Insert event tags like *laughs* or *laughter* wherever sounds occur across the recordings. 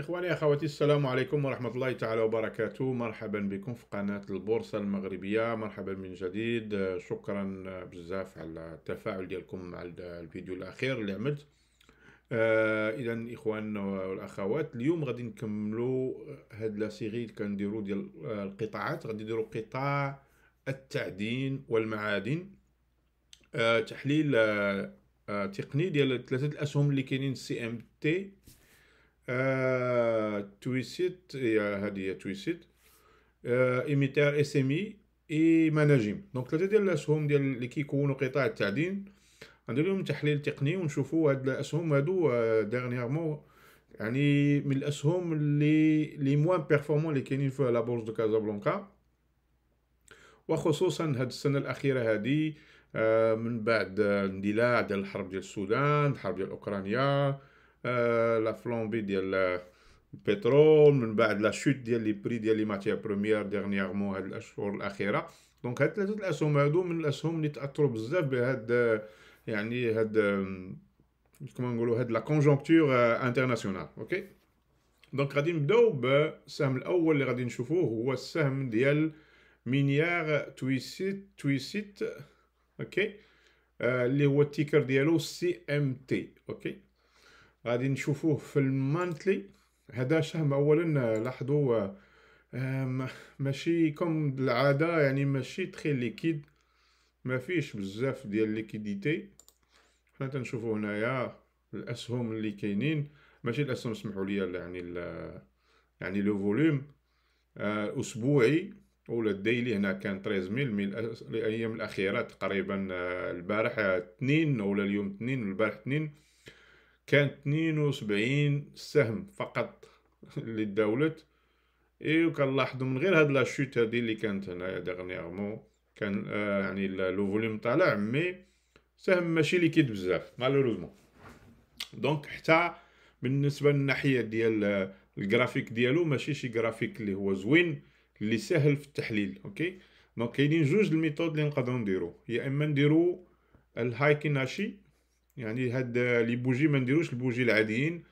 إخواني أخواتي السلام عليكم ورحمة الله تعالى وبركاته مرحبا بكم في قناة البورصة المغربية مرحبا من جديد شكرا بزاف على التفاعل ديالكم مع الفيديو الأخير اللي عملت آه إذا إخوان والأخوات اليوم غادي نكملوا هاد لا سيغي اللي كنديرو ديال القطاعات غادي نديرو قطاع التعدين والمعادن آه تحليل آه تقني ديال ثلاثة الأسهم اللي كاينين سي ام تي تويسيت هذه تويسيت ايميتار اس ام اي اي مناجم دونك ثلاثه ديال الاسهم ديال اللي كيكونوا قطاع التعدين ندير لهم تحليل تقني ونشوفوا هاد الاسهم هادو ديرنييرمون يعني من الاسهم اللي لي موان بيرفورمون اللي كاينين في لا بورصه دو كازابلانكا وخصوصا هاد السنه الاخيره هادي من بعد اندلاع ديال الحرب ديال السودان الحرب ديال اوكرانيا لا فلومبي ديال البترول من بعد لا شوت ديال لي بري ديال لي ماتيير بريمير ديرنييرمون هاد الاشهر الاخيره دونك هاد ثلاثه الاسهم هادو من الاسهم اللي تاثروا بزاف بهاد يعني هاد كما نقولوا هاد لا كونجونكتور انترناسيونال اوكي دونك غادي نبداو بالسهم الاول اللي غادي نشوفوه هو السهم ديال مينيار تويسيت تويسيت اوكي آه اللي هو التيكر ديالو سي ام تي اوكي غادي نشوفوه في المانتلي هذا شهم اولا آه، لاحظوا آه، ماشي كوم العاده يعني ماشي تخي ليكيد ما فيش بزاف ديال ليكيديتي حنا تنشوفوا هنايا الاسهم اللي كاينين ماشي الاسهم اسمحوا لي يعني ال يعني لو فوليوم آه، اسبوعي ولا الديلي هنا كان 13000 من الايام الاخيره تقريبا البارح 2 ولا اليوم 2 والبارح 2 كانت 72 سهم فقط *laughs* للدولة تداولت اي من غير هاد شوت هادي اللي كانت هنايا ديغنيغمون كان آه يعني لو فوليوم طالع مي سهم ماشي اللي كيد بزاف مالوروزمون دونك حتى بالنسبه للناحيه ديال آه، الجرافيك ديالو ماشي شي جرافيك اللي هو زوين اللي سهل في التحليل اوكي دونك كاينين جوج الميثود اللي نقدروا نديرو يا اما نديرو الهايكيناشي يعني هاد لي بوجي ما نديروش البوجي العاديين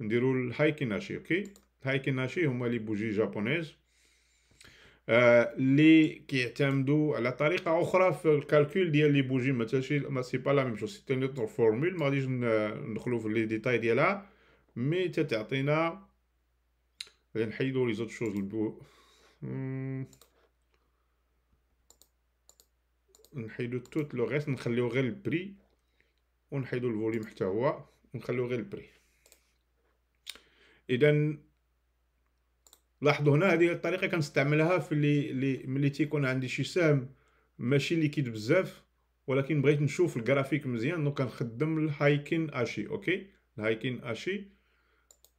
نديرو الهايكيناشي اوكي الهايكيناشي هما لي بوجي جابونيز آه لي كيعتمدوا على طريقه اخرى في الكالكول ديال لي بوجي ما تاشي ما سي با لا ميم شوز سي نوتر فورمول ما غاديش ندخلو في لي ديتاي ديالها مي تتعطينا غادي نحيدو لي زوت شوز البو نحيدو توت لو غيست نخليو غير البري ونحيدو الفوليوم حتى هو ونخليو غير البري اذا لاحظوا هنا هذه الطريقه كنستعملها في اللي, اللي ملي تيكون عندي شي سهم ماشي ليكيد بزاف ولكن بغيت نشوف الجرافيك مزيان دونك كنخدم الهايكين اشي اوكي الهايكين اشي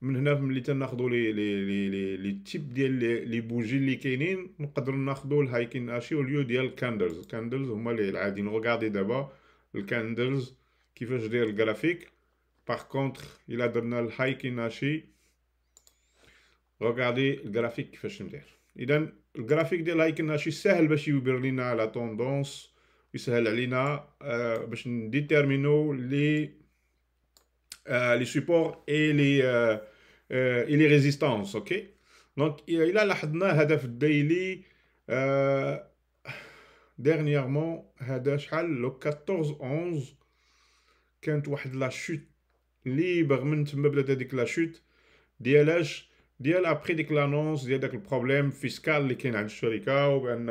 من هنا ملي تناخذوا لي لي لي لي, لي تيب ديال لي, لي بوجي اللي كاينين نقدروا ناخذوا الهايكين اشي واليو ديال الكاندلز الكاندلز هما اللي العاديين غادي دابا الكاندلز qui veut je dire le graphique. Par contre, il a donné le Regardez le graphique qui dire. Il le graphique de c'est le la tendance. Il euh, euh, les, supports et les, euh, résistances. donc il a la hadaf daily. dernièrement, le 14-11, كانت واحد لا شوت ليبر من تما بدات هذيك لا شوت ديال اش ديال ابري ديك لانونس ديال داك البروبليم فيسكال اللي كاين عند الشركه وبان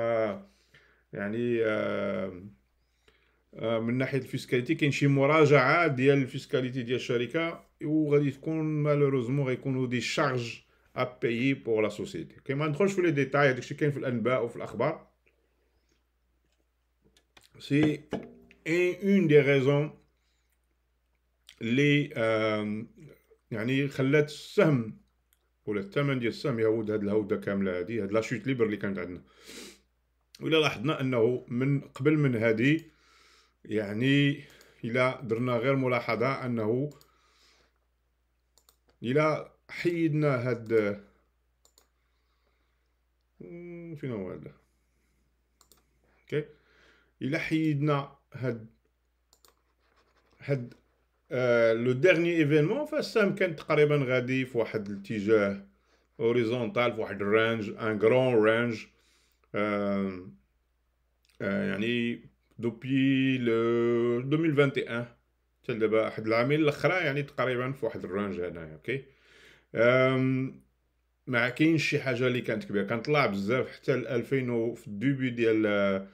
يعني آه، آه، من ناحيه الفيسكاليتي كاين شي مراجعه ديال الفيسكاليتي ديال الشركه وغادي تكون مالوروزمون غيكونوا دي شارج ا بايي بور لا سوسيتي كي ما ندخلش في لي ديتاي داكشي كاين في الانباء وفي الاخبار سي اون دي ريزون اللي يعني خلات السهم ولا الثمن ديال السهم يهود هاد الهوده كامله هادي هاد لاشوت ليبر اللي كانت عندنا ولا لاحظنا انه من قبل من هادي يعني الى درنا غير ملاحظه انه الى حيدنا هاد فين هو هذا اوكي الى حيدنا هاد هاد لو ديرني ايفينمون فالسهم كان تقريبا غادي في واحد الاتجاه اوريزونتال في واحد الرانج ان غران رانج يعني دوبي لو 2021 حتى دابا واحد العامين الاخرى يعني تقريبا في واحد الرانج هنايا اوكي ما كاينش شي حاجه اللي كانت كبيره كان طلع بزاف حتى 2000 في الدوبي ديال آه،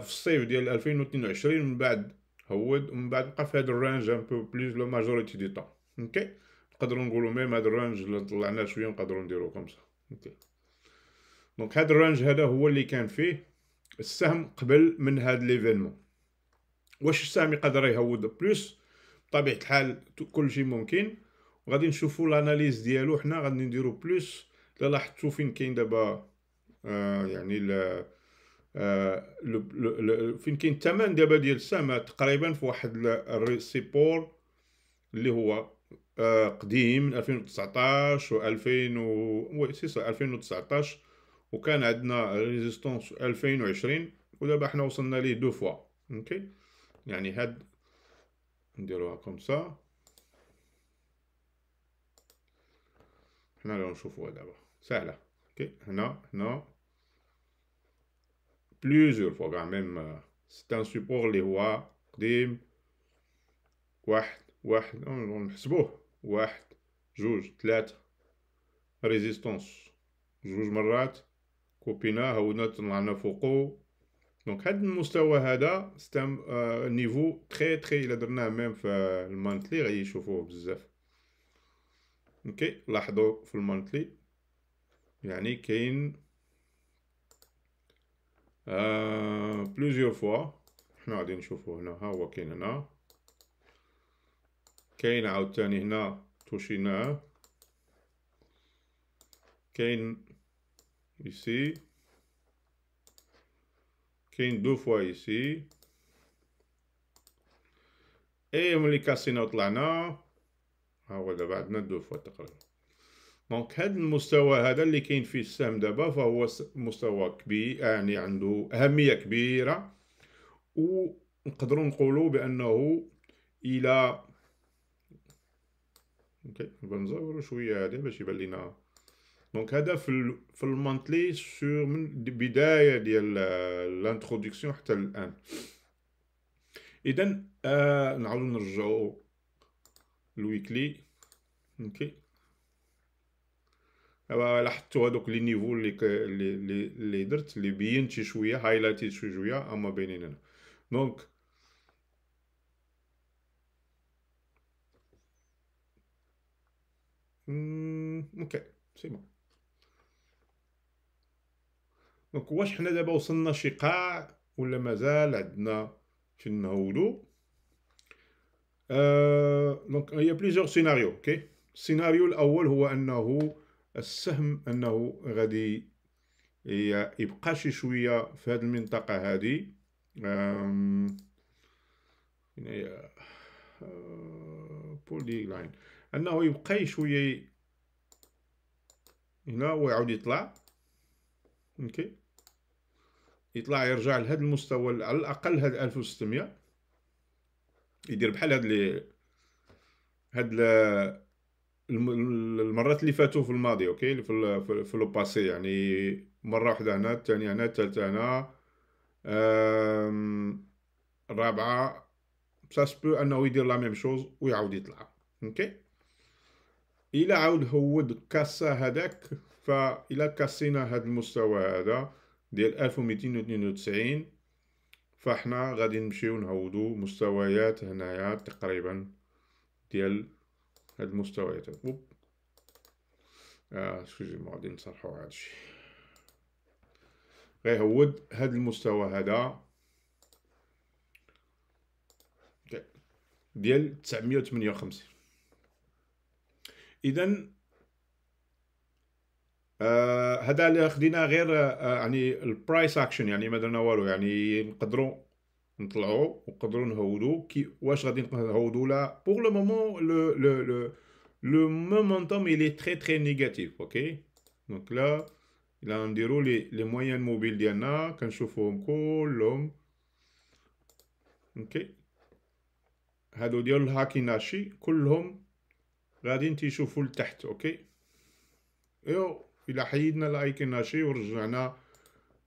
في الصيف ديال 2022 من بعد هود ومن بعد بقى في هذا الرانج ان بو بليز لو ماجوريتي دي طون اوكي نقدروا نقولوا ميم هذا الرانج اللي طلعناه شويه نقدروا نديرو كومسا اوكي دونك هذا الرانج هذا هو اللي كان فيه السهم قبل من هذا ليفينمون واش السهم يقدر يهود بلوس بطبيعه الحال كل شيء ممكن وغادي نشوفوا الاناليز ديالو حنا غادي نديرو بلوس لا لاحظتوا فين كاين دابا آه يعني آه، فين كاين الثمن دابا ديال السهم تقريبا في واحد الريسيبور اللي هو آه، قديم من 2019 و 2000 و سي 2019 وكان عندنا ريزيستونس 2020 ودابا حنا وصلنا ليه دو فوا اوكي يعني هاد نديروها كوم سا حنا غنشوفوها دابا سهله اوكي هنا هنا بليزيور فوا quand ميم euh, C'est un support لي هو قديم واحد واحد نحسبوه واحد جوج ثلاثة ريزيستونس جوج مرات كوبينا هاونا طلعنا فوقو دونك هاد المستوى هذا ستام نيفو تري تري الا درناه ميم في المانتلي غيشوفوه بزاف اوكي لاحظوا في المانتلي يعني كاين بلوزيور فوا حنا غادي نشوفو هنا ها هو كاين هنا كاين عاوتاني هنا توشيناه كاين ici كاين دو فوا ici اي ملي كاسينا وطلعنا ها هو دابا عندنا دو فوا تقريبا دونك هذا المستوى هذا اللي كاين فيه السهم دابا فهو مستوى كبير يعني عنده اهميه كبيره ونقدروا نقولوا بانه الى اوكي بنزور شويه هذا باش يبان لنا دونك هذا في في المونتلي سور من البدايه ديال الانترودكسيون حتى الان اذا آه نعاودو نرجعو الويكلي اوكي لاحظت هذوك لي نيفو اللي اللي اللي درت اللي بينت شي شويه هايلايتيت شي شويه اما باينين هنا دونك اوكي سي بون دونك واش حنا دابا وصلنا شي قاع ولا مازال عندنا شي نهولو أه دونك هي بليزيور سيناريو اوكي السيناريو الاول هو انه السهم انه غادي يبقى شي شويه في هذه المنطقه هذه بولي لاين انه يبقى شويه هنا ويعاود يطلع اوكي يطلع يرجع لهذا المستوى على الاقل هذا 1600 يدير بحال هاد لي هاد المرات اللي فاتوا في الماضي اوكي في ال في لو باسي يعني مره واحده هنا الثانيه هنا الثالثه هنا الرابعه سا سبو انه يدير لا ميم شوز ويعاود يطلع اوكي الى عاود هو كاسا هذاك فإلا كاسينا هذا المستوى هذا ديال 1292 فاحنا غادي نمشيو نهودو مستويات هنايا تقريبا ديال هاد المستويات اوب اه شوجي غادي نصرحو هاد الشيء غيهود هاد المستوى هذا ديال 958 اذا آه، هذا آه اللي خدينا غير آه يعني البرايس اكشن يعني ما درنا والو يعني نقدروا نطلعوا ونقدروا نهودوا كي واش غادي نهودوا لا بور لو مومون لو لو لو لو اي لي تري تري نيجاتيف اوكي دونك لا الا نديروا لي لي مويان موبيل ديالنا كنشوفوهم كلهم اوكي هادو ديال الهاكيناشي كلهم غاديين تيشوفوا لتحت اوكي ايوا الا حيدنا الهاكيناشي ورجعنا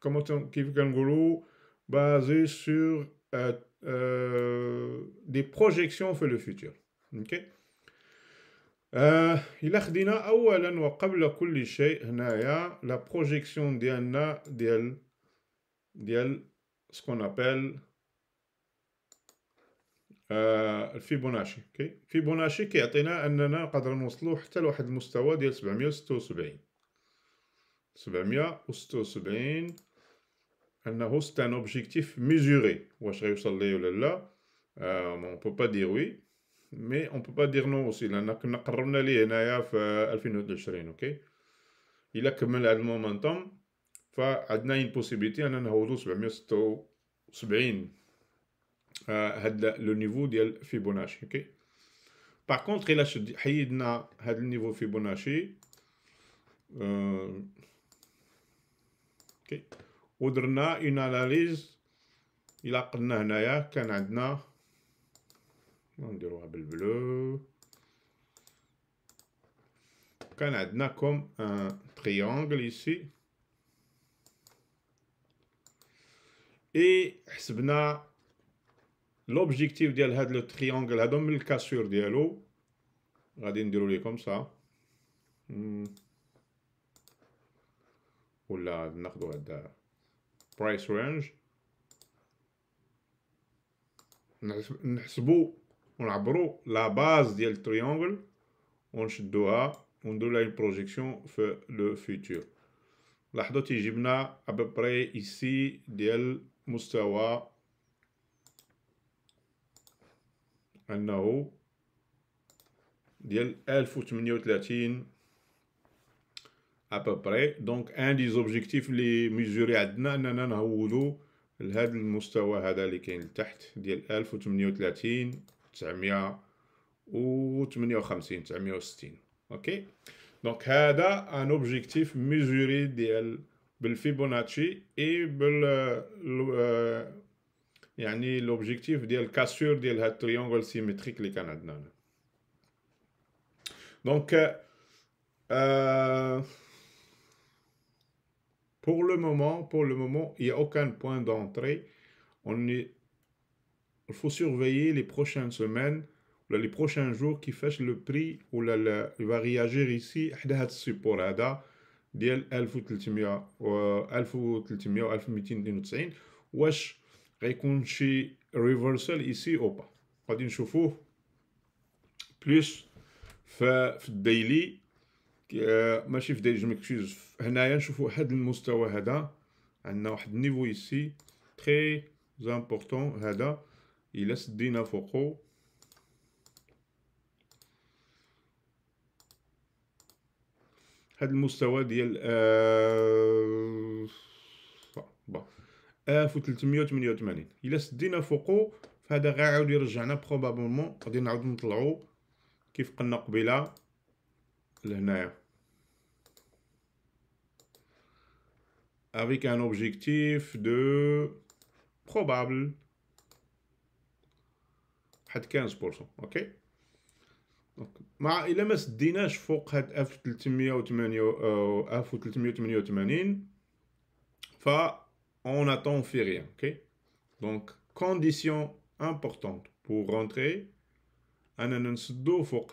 comme le Kangaroo, basé sur euh, euh, des projections sur le futur. OK euh, il a dit, avant et avant tout, la projection de ce qu'on appelle euh, Fibonacci. Fibonacci qui a dit que nous avons un niveau de 776 sebmiya 87, elle n'a hosté un objectif mesuré wa shayu sallallahu lellah, euh, on peut pas dire oui, mais on peut pas dire non aussi. Il a naknakarouna li enaya fa alfinote ok? Il a commencé à un moment donné, fa adna impossibilité à n'en avoir deux. Sebmiya le niveau de Fibonacci, ok? Par contre, il a chaidna le niveau Fibonacci. Euh, اوكي ودرنا اون اناليز الا قلنا هنايا كان عندنا نديروها بالبلو كان عندنا كوم ان تريانغل ايسي اي حسبنا لوبجيكتيف ديال هاد لو تريانغل هادو من الكاسور ديالو غادي نديرو ليه كوم سا ولا ناخدو هاد برايس رينج نحسبو ونعبرو لا باز ديال التريونغل ونشدوها وندير لها بروجيكسيون في لو فيتور لاحظوا تيجيبنا ابري ايسي ديال مستوى انه ديال 1038 à peu près donc un des objectifs اللي mesurés عندنا اننا نهودو لهذا المستوى هذا اللي كاين لتحت ديال 1038 958 960 اوكي دونك هذا ان اوبجيكتيف ميزوري ديال بالفيبوناتشي اي بال euh, يعني لوبجيكتيف ديال كاسور ديال هاد التريونغل سيمتريك اللي كان عندنا دونك آه euh, Pour le moment, pour le moment, il n'y a aucun point d'entrée. On est... Il faut surveiller les prochaines semaines ou les prochains jours qui fâchent le prix ou la, il va réagir ici à support là ديال 1300 1300 1292 واش غيكون شي ريفرسال ايسي او با غادي نشوفوه بلوس في الديلي ماشي في ديج ميكسيوز هنايا نشوفوا هذا المستوى هذا عندنا واحد النيفو يسي تري زامبورطون هذا الى سدينا فوقو هذا المستوى ديال آه، اف و 388 الا سدينا فوقو فهذا غيعاود يرجعنا بروبابلمون غادي نعاود نطلعو كيف قلنا قبيله Avec un objectif de probable 15% ok دونك فوق F388. Fa on attend fait rien OK donc condition importante pour rentrer انا فوق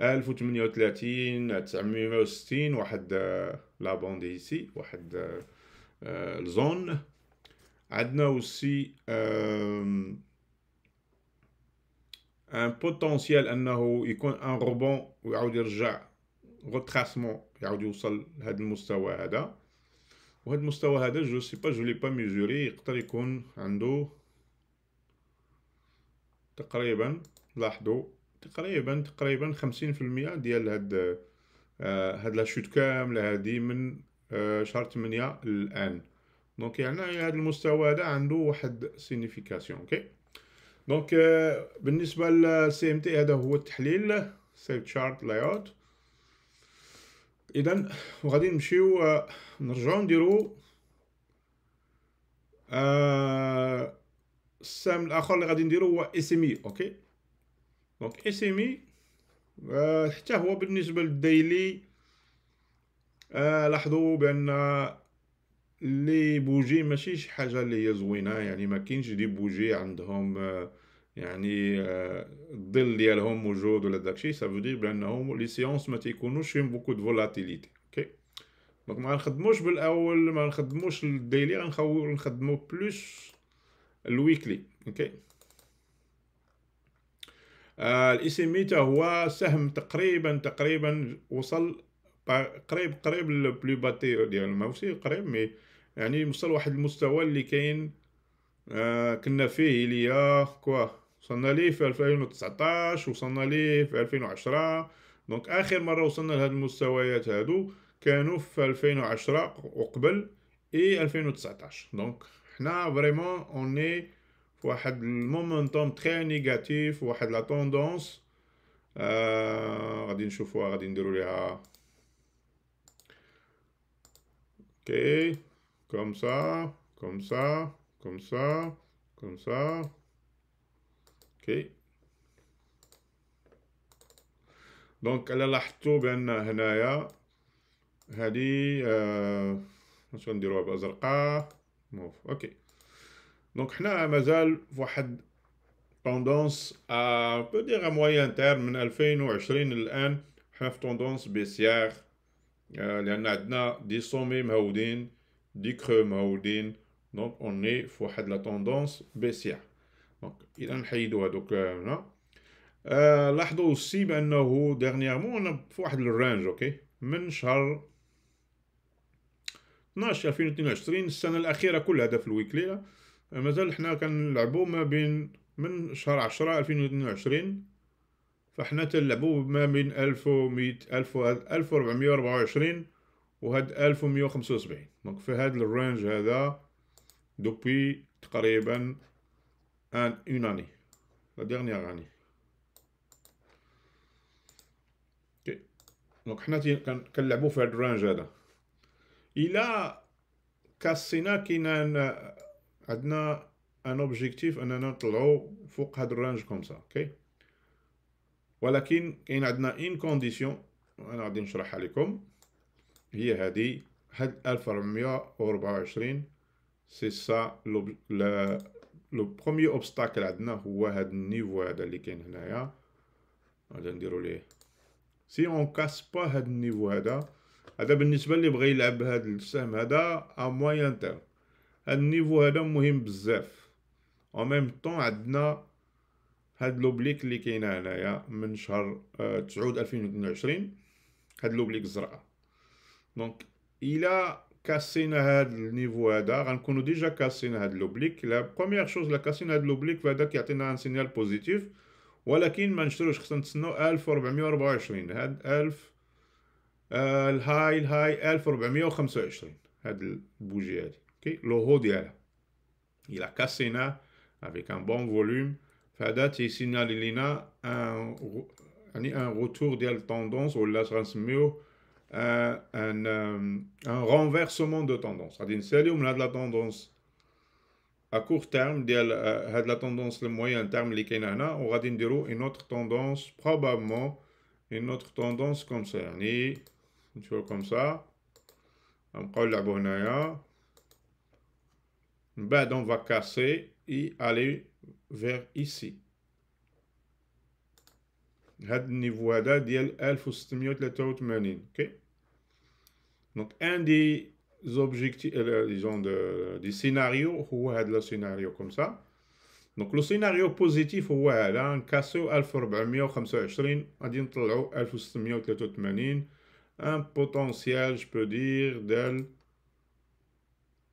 1038 960 واحد آه، لا بوند ايسي واحد آه، آه، الزون عندنا اوسي ان بوتونسيال انه يكون ان روبون ويعاود يرجع غوتراسمون يعاود يوصل لهذا المستوى هذا وهذا المستوى هذا جو سي با جو لي با ميزوري يقدر يكون عنده تقريبا لاحظوا تقريبا تقريبا 50% ديال هاد آه، هاد لا شوت كامله هادي من آه، شهر 8 الان دونك يعني هذا المستوى هذا عنده واحد سينيفيكاسيون اوكي دونك بالنسبه للسي ام تي هذا هو التحليل سيف شارت لاي اوت اذا وغادي نمشيو آه، نرجعو نديرو السهم الاخر اللي غادي نديرو هو اس ام اي اوكي دونك اس ام اي حتى هو بالنسبه للديلي آه، لاحظوا بان لي بوجي ماشي شي حاجه اللي هي زوينه يعني ما كاينش دي بوجي عندهم آه، يعني آه، الظل ديالهم موجود ولا داكشي فو دير بانهم لي سيونس ما تيكونوش فيهم بوكو دو فولاتيليتي اوكي دونك ما نخدموش بالاول ما نخدموش الديلي غنخدمو بلوس الويكلي اوكي آه، ميتا هو سهم تقريبا تقريبا وصل قريب قريب للبلو باتي ديال ماوسي قريب مي يعني وصل واحد المستوى اللي كاين آه كنا فيه ليا كوا وصلنا ليه في 2019 وصلنا ليه في 2010 دونك اخر مره وصلنا لهاد المستويات هادو كانوا في 2010 وقبل اي 2019 دونك حنا فريمون اوني un moment très négatif ou à la tendance à. Radin chauffe, Radin dirou Ok. Comme ça, comme ça, comme ça, comme ça. Ok. Donc, elle a l'air tout Elle a dit. On on on دونك حنا مازال فواحد توندونس بدير موين تيرم من 2020 للان حنا في توندونس بيسيار euh, لان عندنا دي سومي مهودين دي كرو مهودين دونك اوني فواحد لا توندونس بيسيار دونك اذا نحيدو هادوك هنا آه euh, لاحظوا aussi بانه ديرنييرمون انا في واحد الرانج اوكي من شهر 12 2022 السنه الاخيره كلها هذا في الويكلي مازال حنا كنلعبو ما بين من شهر عشرة ألفين واتنين وعشرين فحنا تنلعبو ما بين ألف وميت ألف ألف وربعمية وربعة وعشرين وهاد ألف ومية وخمسة وسبعين دونك في هاد الرانج هذا دوبي تقريبا ان اون اني لا ديغنيغ اني دونك حنا كنلعبو في هاد الرانج هذا الى كاسينا كاين عندنا ان اوبجيكتيف اننا نطلعو فوق هاد الرانج كوم اوكي ولكن كاين عندنا ان كونديسيون انا غادي نشرحها لكم هي هادي هاد 1424 سي سا لو بروميي اوبستاكل عندنا هو هاد النيفو هذا اللي كاين هنايا غادي نديرو ليه سي اون كاس با هاد النيفو هذا هذا بالنسبه اللي بغى يلعب هاد السهم هذا ا موين تيرم النيفو هذا مهم بزاف او ميم طون عندنا هاد لوبليك اللي كاينه هنايا من شهر آه، تسعود ألفين 2022 هاد لوبليك الزرقاء دونك الا كاسينا هاد النيفو هذا غنكونو ديجا كاسينا هاد لوبليك لا بروميير شوز لا كاسينا هاد لوبليك فهذا كيعطينا ان سينيال بوزيتيف ولكن ما نشتروش خصنا نتسناو 1424 هاد 1000 آه، الهاي الهاي 1425 هاد البوجي هادي Okay? haut d'elle, Il a cassé avec un bon volume. Fadat et signalilina un, un retour de tendance ou la un, un, renversement de tendance. C'est-à-dire, c'est de la tendance à court terme, euh, de la tendance le moyen terme, on va dire une autre tendance, probablement une autre tendance comme ça. Tu comme ça. On on va casser et aller vers ici. هاد النيفو هذا ديال 1683 اوكي دونك ان دي زوبجيكتي ديزون le scénario هو هاد لو سيناريو كوم سا دونك هو 1425 غادي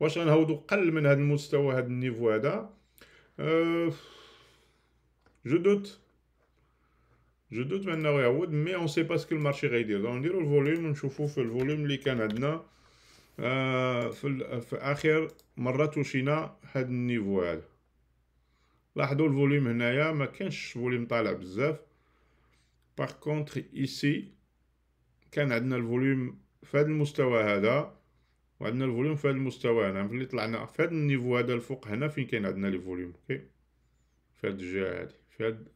واش غنهودو قل من هذا المستوى هذا النيفو هذا أه جو دوت جو دوت بانه يعود مي اون سي با سكو المارشي غيدير دونك نديرو الفوليوم ونشوفو في الفوليوم اللي كان عندنا أه، في, في اخر مره توشينا هاد النيفو هذا لاحظوا الفوليوم هنايا ما كانش فوليوم طالع بزاف باغ كونتر ايسي كان عندنا الفوليوم في هذا المستوى هذا وعندنا الفوليوم في هذا المستوى هنا ملي طلعنا في هذا النيفو هذا الفوق هنا فين كاين عندنا لي فوليوم اوكي في هاد الجهه هادي في هاد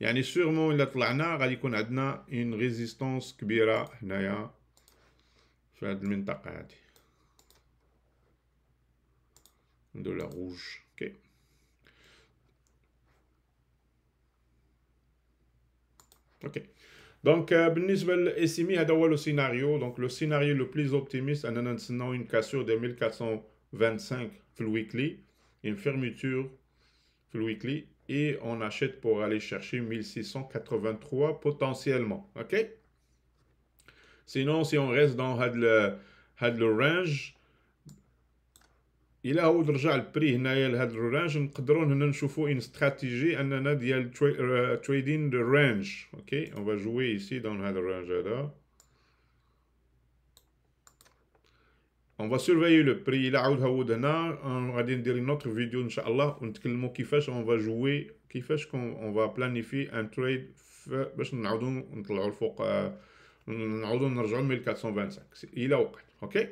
يعني سيغمون الا طلعنا غادي يكون عندنا اون ريزيستانس كبيره هنايا في هاد المنطقه هادي دو لا روج اوكي اوكي Euh, le scénario donc le scénario le plus optimiste annonçant une cassure de 1425 fluidly une fermeture fluid et on achète pour aller chercher 1683 potentiellement Sinon, si on reste dans le range, الى هو رجع البري هنايا لهاد الرانج نقدروا هنا نشوفوا ان استراتيجي اننا ديال تريدين دو رانج اوكي اون فا جوي ايسي دون هاد الرانج هذا اون فا سيرفايي لو بري الى عاود هود هنا آه، غادي ندير نوتر فيديو ان شاء الله ونتكلموا كيفاش اون فا جوي كيفاش كون اون فا بلانيفي ان تريد باش نعاودوا نطلعوا الفوق آه، نعاودوا نرجعوا 1425 الى وقت اوكي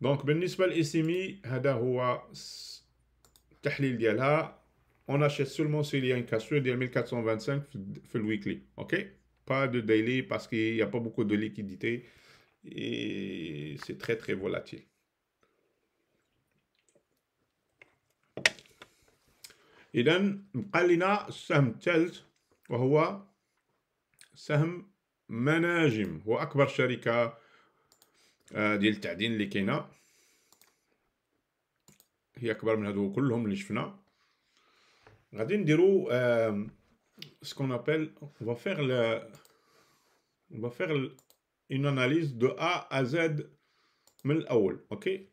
دونك بالنسبه للاي e، هذا هو التحليل ديالها اون اشيت سولمون سي ليا ان كاسور ديال 1425 في الويكلي اوكي با دو ديلي باسكو يا با بوكو دو ليكيديتي اي سي تري تري فولاتيل اذا بقى لنا السهم الثالث وهو سهم مناجم هو اكبر شركه آه، ديال التعدين اللي كاينه هي اكبر من هادو كلهم اللي شفنا غادي نديرو سكون ابل on فير ل le فير va اناليز دو ا de من الاول اوكي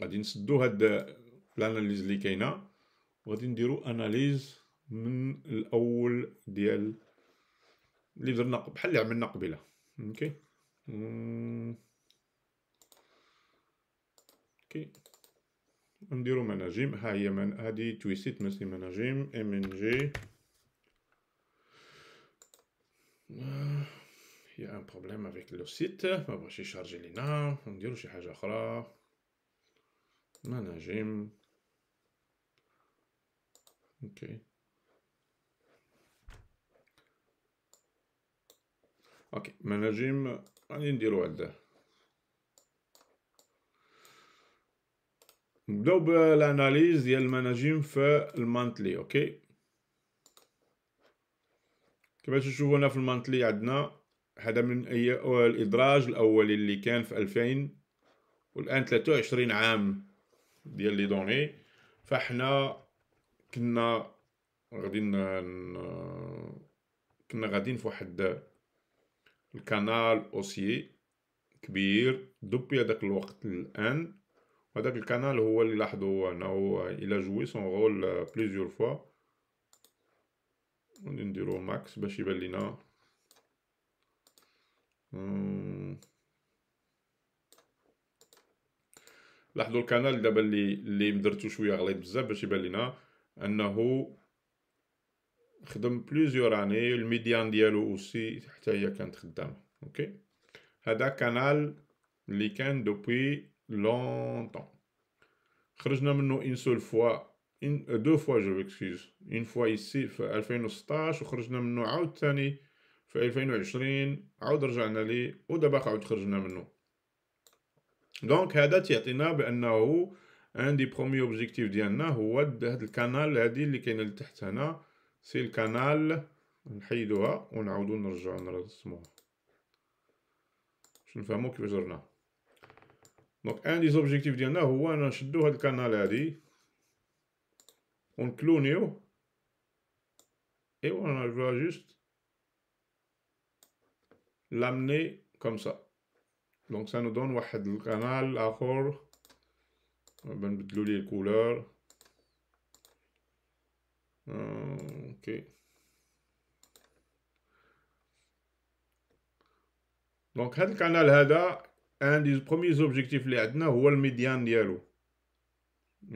غادي نسدو هاد الاناليز اللي كاينه وغادي نديرو اناليز من الاول ديال اللي درنا بحال اللي عملنا قبيله اوكي اوكي نديرو مناجم ها هي من هادي تويسيت ماشي مناجم ام ان جي يا ان بروبليم افيك لو سيت ما بغاش يشارجي لينا نديرو شي حاجه اخرى مناجم اوكي اوكي مناجم غادي نديرو هكذا نبداو بالاناليز ديال المناجم في المانتلي اوكي كما تشوفوا هنا في المانتلي عندنا هذا من اي الادراج الاولي اللي كان في 2000 والان 23 عام ديال لي دوني فاحنا كنا غادي كنا غاديين في واحد الكانال اوسي كبير دوبي هذاك الوقت الان وهذاك الكانال هو اللي لاحظوا انه الى جوي سون رول بليزيور فوا غادي نديرو ماكس باش يبان لينا أمم. لاحظوا الكانال دابا اللي اللي مدرتو شويه غليظ بزاف باش يبان لينا انه خدم بليزيور اني الميديان ديالو اوسي حتى هي كانت خدامه اوكي هذا كانال اللي كان دوبوي لونطون خرجنا منه اون سول فوا ان دو فوا جو اكسكيوز اون فوا ايسي في 2016 وخرجنا منه عاوتاني في 2020 عاود رجعنا ليه ودابا عاود خرجنا منه دونك هذا تيعطينا بانه ان دي برومي اوبجيكتيف ديالنا هو هاد الكانال هادي اللي كاينه لتحت هنا سي الكانال نحيدوها ونعاودو نرجعو نرسموها باش نفهمو كيفاش درنا دونك ان دي زوبجيكتيف ديالنا هو انا نشدو هاد الكانال هادي ونكلونيو وانا جو جوست لامني كوم سا دونك ça nous واحد un canal, un ليه les اوكي دونك هاد القنال هذا ان دي بروميي زوبجيكتيف اللي عندنا هو الميديان ديالو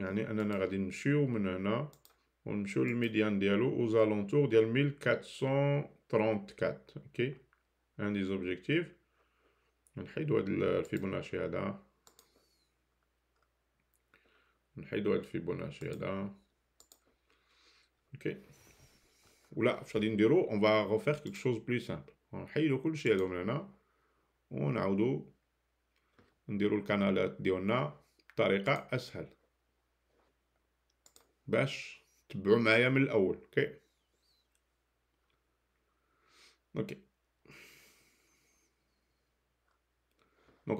يعني اننا غادي نمشيو من هنا ونمشيو للميديان ديالو اوزالونتور ديال 1434 اوكي ان دي زوبجيكتيف نحيدو هاد الفيبوناشي هذا نحيدو هاد الفيبوناشي هذا OK. Ou là, on va refaire quelque chose de plus simple. On va tout ce qu'il y a On va le canal de la tariqa ashal. canal. Ok. معايا on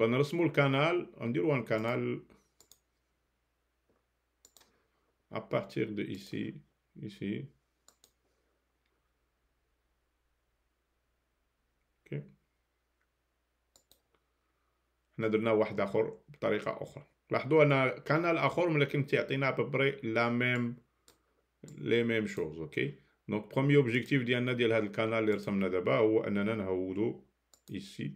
le le canal. On un canal à partir de ici ici. اوكي حنا درنا واحد اخر بطريقه اخرى لاحظوا ان كان اخر ولكن تيعطينا ببري لا ميم لي ميم شوز اوكي دونك برومي اوبجيكتيف ديالنا ديال هذا الكانال اللي رسمنا دابا هو اننا نهودو لو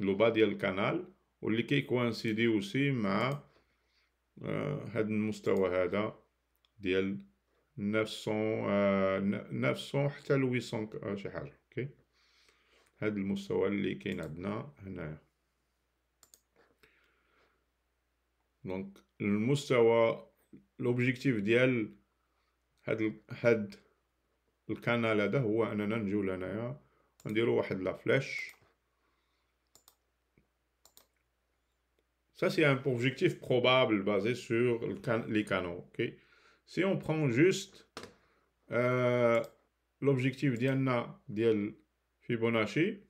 لوبا ديال الكانال واللي كيكوانسيدي اوسي مع هذا آه، المستوى هذا ديال 900 900 آه، حتى ل آه، شي حاجه اوكي هذا المستوى اللي كاين عندنا هنايا دونك المستوى لوبجيكتيف ديال هاد هاد الكانال هذا هو اننا نجيو لهنايا نديرو واحد لا فلاش Ça, c'est un objectif probable basé sur le can les canaux. Okay. si on prend juste l'objectif d'Yanna d'El Fibonacci,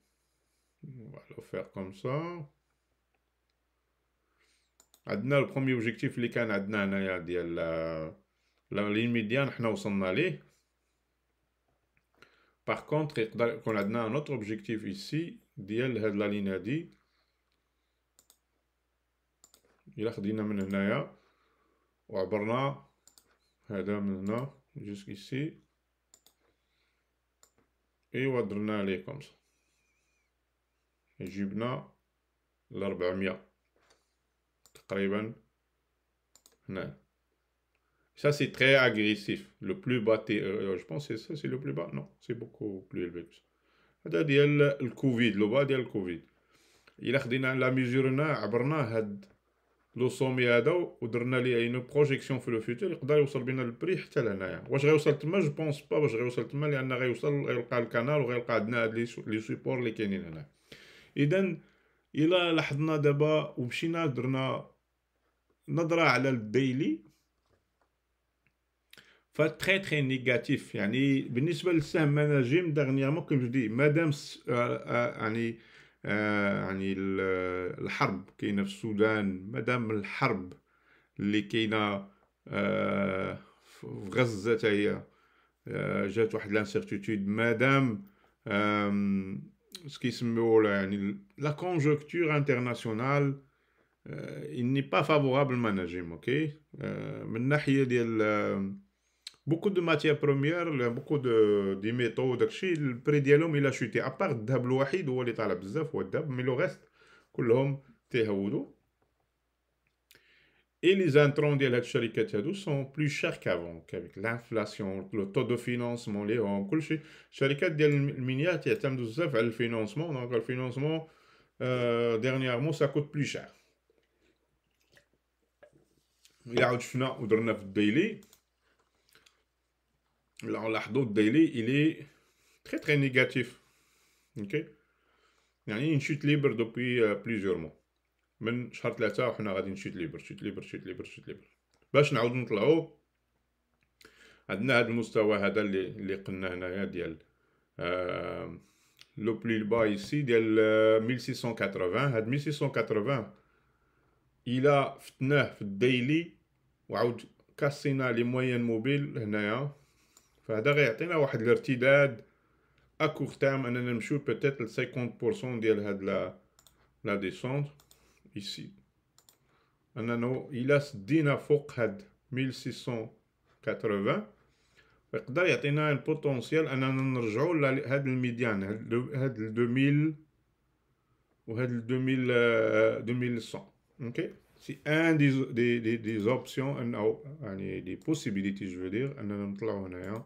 on va le faire comme ça. Adna, le premier objectif, les canes, Adna, la ligne médiane, nous sommes allés. Par contre, on a un autre objectif ici, DL, la ligne Il a dit, on a هذا jusqu'ici. Et Wadrna comme ça. l'arbamia. تقريبا هنا. Ça c'est très agressif. Le plus bas, euh, je pense que ça c'est le plus bas. Non, c'est beaucoup plus élevé que ça. هذا ديال الكوفيد Covid. لو سومي هذا ودرنا ليه اون بروجيكسيون في لو فيوتور يقدر يوصل بينا البري حتى لهنايا واش غيوصل تما جو بونس با واش غيوصل تما لان غيوصل يلقى الكانال وغيلقى عندنا هاد لي سوبور اللي كاينين هنا اذا الا لاحظنا دابا ومشينا درنا نظره على الديلي فتري تري نيجاتيف يعني بالنسبه للسهم مناجم دارنيامون كيم جو مادام يعني آه، يعني الحرب كاينه في السودان مادام الحرب اللي كاينه آه، في غزه حتى هي آه، جات واحد لانسيرتيتود مادام ce qui se met يعني la conjoncture internationale il n'est pas favorable au من الناحيه ديال beaucoup de matières premières, beaucoup de, des métaux, le prix de il a chuté. À part d'hab est ou l'état l'abzaf, ou reste, mais le reste, كلهم تيهودوا. Et les intrants de la charikat sont plus chers qu'avant, avec l'inflation, le taux de financement, les hommes, كل شيء. الشركات ديال المنيات يعتمدوا بزاف على financement, donc le financement, euh, dernièrement ça coûte plus cher. إلا عاود شفنا ودرنا في il est très لاحظوا الديلي الي تري تري نيجاتيف اوكي يعني نشيت ليبر دوبوي بليزيور مون من شهر ثلاثة وحنا غادي نشيت ليبر شيت ليبر شيت ليبر شيت ليبر باش نعاودو نطلعو عندنا هاد المستوى هذا اللي اللي قلنا هنايا ديال آه لو بلي با ايسي ديال 1680 آه، هاد 1680 الى فتناه في الديلي وعاود كاسينا لي موين موبيل هنايا فهذا غيعطينا واحد الارتداد اكور تام اننا نمشيو بوتيت ل 50% ديال هاد لا لا ديسونت ici اننا الى سدينا فوق هاد 1680 يقدر يعطينا البوتونسيال اننا نرجعوا لهاد الميديان هاد 2000 وهاد 2000 2100 اوكي سي ان دي دي دي, اوبسيون او يعني دي بوسيبيليتي جو فو دير اننا نطلعوا هنايا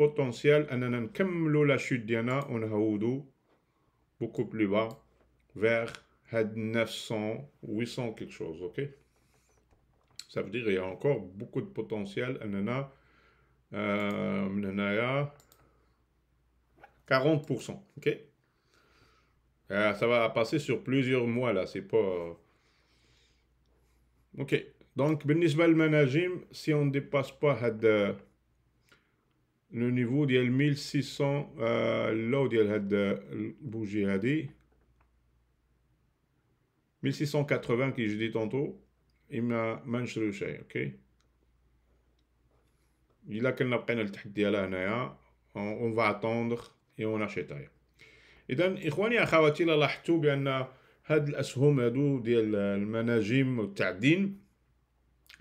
potentiel l'a نكملوا لا شوت ديالنا a beaucoup plus bas vers 900 800 quelque chose ok ça veut dire il y a encore beaucoup de potentiel euh, 40% ok euh, ça va passer sur plusieurs mois là c'est pas ok donc si on ne dépasse pas had euh, لو نيفو ديال 1600 لو ديال هاد البوجي هادي 1680 كي جدي طونطو اما ما نشريو شيء اوكي الا كنا بقينا لتحت ديالها هنايا اون فا اتوندر اي اون اشيتاي اذا اخواني اخواتي الا لاحظتوا بان هاد الاسهم هادو ديال المناجم والتعدين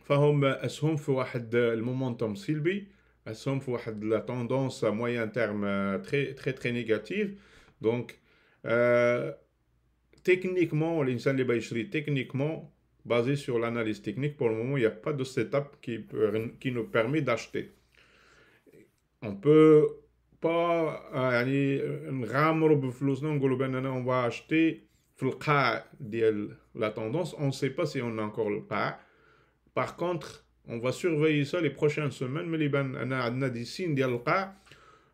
فهم اسهم في واحد المومنتوم سلبي la tendance à moyen terme euh, très, très, très négative. Donc, euh, techniquement, basée techniquement, basé sur l'analyse technique, pour le moment, il n'y a pas de setup qui, qui nous permet d'acheter. On peut pas euh, ben on va acheter la tendance on sait pas si on a encore le pas par contre on va surveiller ça les prochaines semaines mais les ben on a on a des signes de l'alqa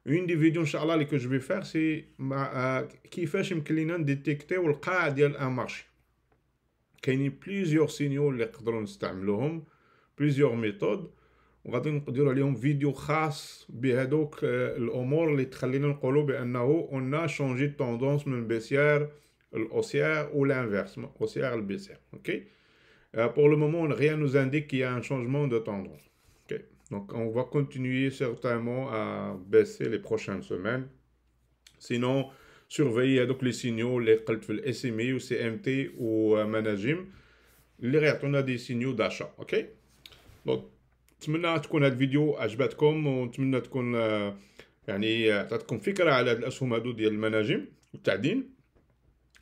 une des vidéos inchallah que je vais faire c'est euh, qui fait que mclinan détecter ou l'alqa de un marché qu'il y a plusieurs signaux les qu'on peut utiliser plusieurs méthodes on va dire aller une vidéo خاص بهذوك الامور اللي تخلينا نقولوا بانه on a changé de tendance من baissière l'haussière ou l'inverse haussière l'baissière OK euh, pour le moment, rien ne nous indique qu'il y a un changement de tendance. Donc, on va continuer certainement à baisser les prochaines semaines. Sinon, surveillez donc les signaux, les SMI ou CMT ou euh, Managim. Les on a des signaux d'achat. OK? Donc, نتمنى vous هذه الفيديو vous à تكون يعني عطاتكم فكره على هاد الاسهم هادو ديال المناجم والتعدين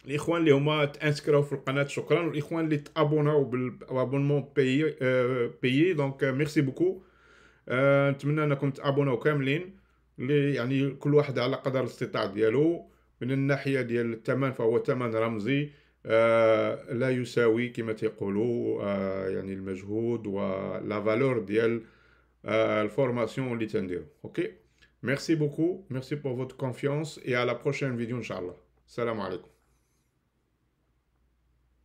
الاخوان اللي هما تانسكراو في القناه شكرا والاخوان اللي تابوناو بالابونمون بي بي بيي دونك ميرسي بوكو نتمنى انكم تابوناو كاملين اللي يعني كل واحد على قدر الاستطاع ديالو من الناحيه ديال الثمن فهو ثمن رمزي آه، لا يساوي كما تيقولوا آه، يعني المجهود ولا فالور ديال آه، الفورماسيون اللي تنديرو اوكي ميرسي بوكو ميرسي بور فوت كونفيونس اي على لا بروشين فيديو ان شاء الله السلام عليكم